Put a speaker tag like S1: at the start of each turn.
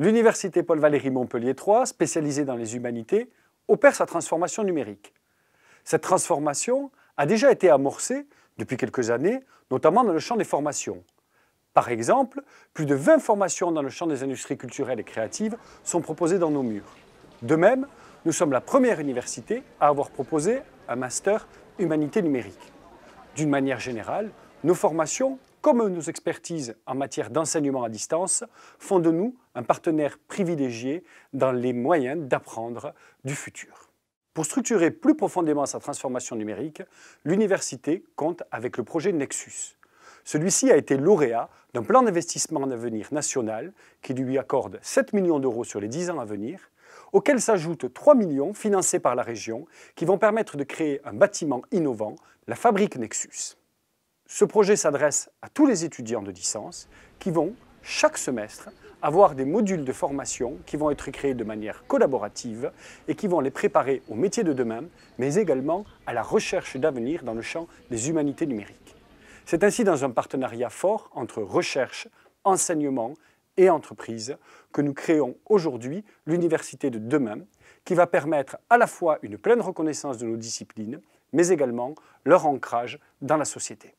S1: l'Université Paul-Valéry Montpellier III, spécialisée dans les humanités, opère sa transformation numérique. Cette transformation a déjà été amorcée depuis quelques années, notamment dans le champ des formations. Par exemple, plus de 20 formations dans le champ des industries culturelles et créatives sont proposées dans nos murs. De même, nous sommes la première université à avoir proposé un master Humanité numérique. D'une manière générale, nos formations comme nos expertises en matière d'enseignement à distance, font de nous un partenaire privilégié dans les moyens d'apprendre du futur. Pour structurer plus profondément sa transformation numérique, l'université compte avec le projet Nexus. Celui-ci a été lauréat d'un plan d'investissement en avenir national qui lui accorde 7 millions d'euros sur les 10 ans à venir, auxquels s'ajoutent 3 millions financés par la région qui vont permettre de créer un bâtiment innovant, la fabrique Nexus. Ce projet s'adresse à tous les étudiants de licence qui vont, chaque semestre, avoir des modules de formation qui vont être créés de manière collaborative et qui vont les préparer au métier de demain, mais également à la recherche d'avenir dans le champ des humanités numériques. C'est ainsi dans un partenariat fort entre recherche, enseignement et entreprise que nous créons aujourd'hui l'université de demain qui va permettre à la fois une pleine reconnaissance de nos disciplines, mais également leur ancrage dans la société.